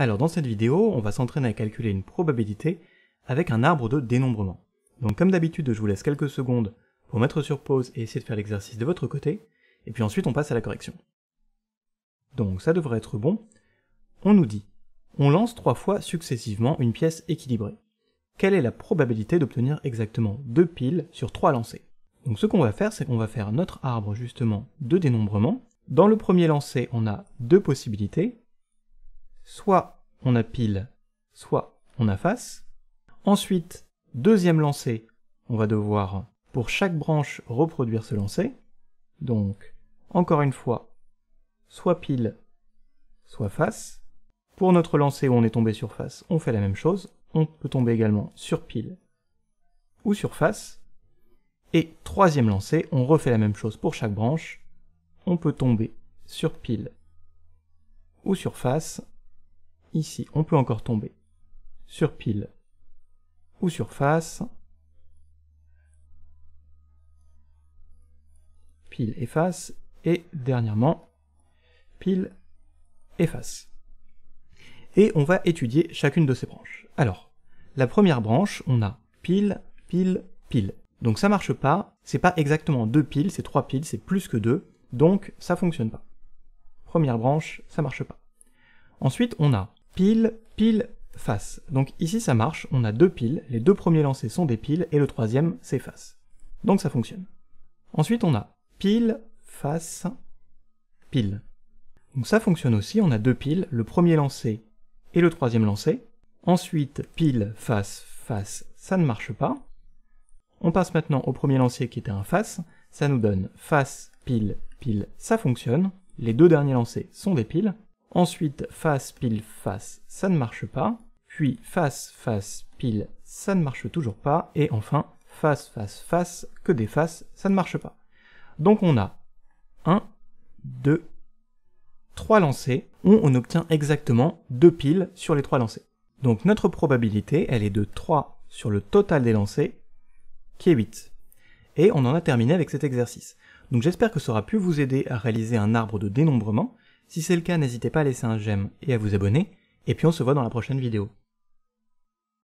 Alors dans cette vidéo, on va s'entraîner à calculer une probabilité avec un arbre de dénombrement. Donc comme d'habitude, je vous laisse quelques secondes pour mettre sur pause et essayer de faire l'exercice de votre côté, et puis ensuite on passe à la correction. Donc ça devrait être bon. On nous dit, on lance trois fois successivement une pièce équilibrée. Quelle est la probabilité d'obtenir exactement deux piles sur trois lancées Donc ce qu'on va faire, c'est qu'on va faire notre arbre justement de dénombrement. Dans le premier lancé, on a deux possibilités, soit on a pile, soit on a face. Ensuite, deuxième lancé, on va devoir pour chaque branche reproduire ce lancer. Donc, encore une fois, soit pile, soit face. Pour notre lancé où on est tombé sur face, on fait la même chose. On peut tomber également sur pile ou sur face. Et troisième lancé, on refait la même chose pour chaque branche. On peut tomber sur pile ou sur face Ici, on peut encore tomber sur pile ou sur face. Pile et face. Et dernièrement, pile et face. Et on va étudier chacune de ces branches. Alors, la première branche, on a pile, pile, pile. Donc ça marche pas, c'est pas exactement deux piles, c'est trois piles, c'est plus que deux, donc ça fonctionne pas. Première branche, ça marche pas. Ensuite, on a pile, pile, face. Donc ici ça marche, on a deux piles, les deux premiers lancers sont des piles et le troisième c'est face. Donc ça fonctionne. Ensuite on a pile, face, pile. Donc ça fonctionne aussi, on a deux piles, le premier lancé et le troisième lancé. Ensuite pile, face, face, ça ne marche pas. On passe maintenant au premier lancier qui était un face, ça nous donne face, pile, pile, ça fonctionne. Les deux derniers lancés sont des piles, Ensuite, face, pile, face, ça ne marche pas. Puis face, face, pile, ça ne marche toujours pas. Et enfin, face, face, face, que des faces, ça ne marche pas. Donc on a 1, 2, 3 lancers, où on obtient exactement 2 piles sur les 3 lancers. Donc notre probabilité, elle est de 3 sur le total des lancers, qui est 8. Et on en a terminé avec cet exercice. Donc j'espère que ça aura pu vous aider à réaliser un arbre de dénombrement, si c'est le cas, n'hésitez pas à laisser un j'aime et à vous abonner, et puis on se voit dans la prochaine vidéo.